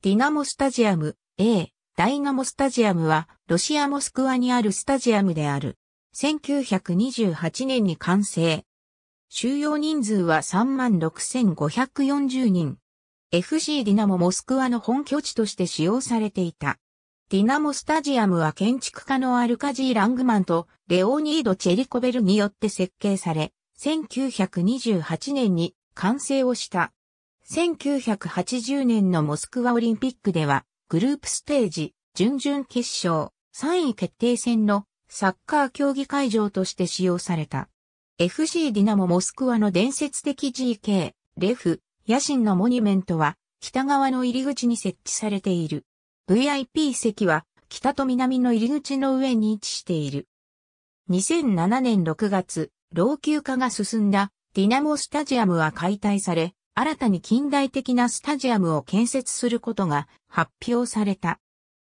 ディナモスタジアム A ダイナモスタジアムはロシアモスクワにあるスタジアムである。1928年に完成。収容人数は36,540人。FC ディナモモスクワの本拠地として使用されていた。ディナモスタジアムは建築家のアルカジー・ラングマンとレオニード・チェリコベルによって設計され、1928年に完成をした。1980年のモスクワオリンピックでは、グループステージ、準々決勝、3位決定戦のサッカー競技会場として使用された。FC ディナモモスクワの伝説的 GK、レフ、野心のモニュメントは、北側の入り口に設置されている。VIP 席は、北と南の入り口の上に位置している。2007年6月、老朽化が進んだディナモスタジアムは解体され、新たに近代的なスタジアムを建設することが発表された。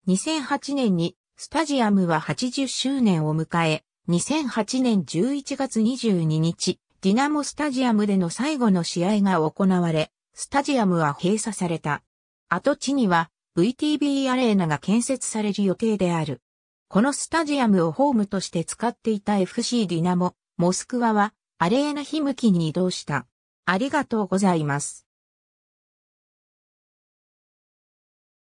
2008年にスタジアムは80周年を迎え、2008年11月22日、ディナモスタジアムでの最後の試合が行われ、スタジアムは閉鎖された。跡地には VTB アレーナが建設される予定である。このスタジアムをホームとして使っていた FC ディナモ、モスクワはアレーナヒムキに移動した。ありがとうございます。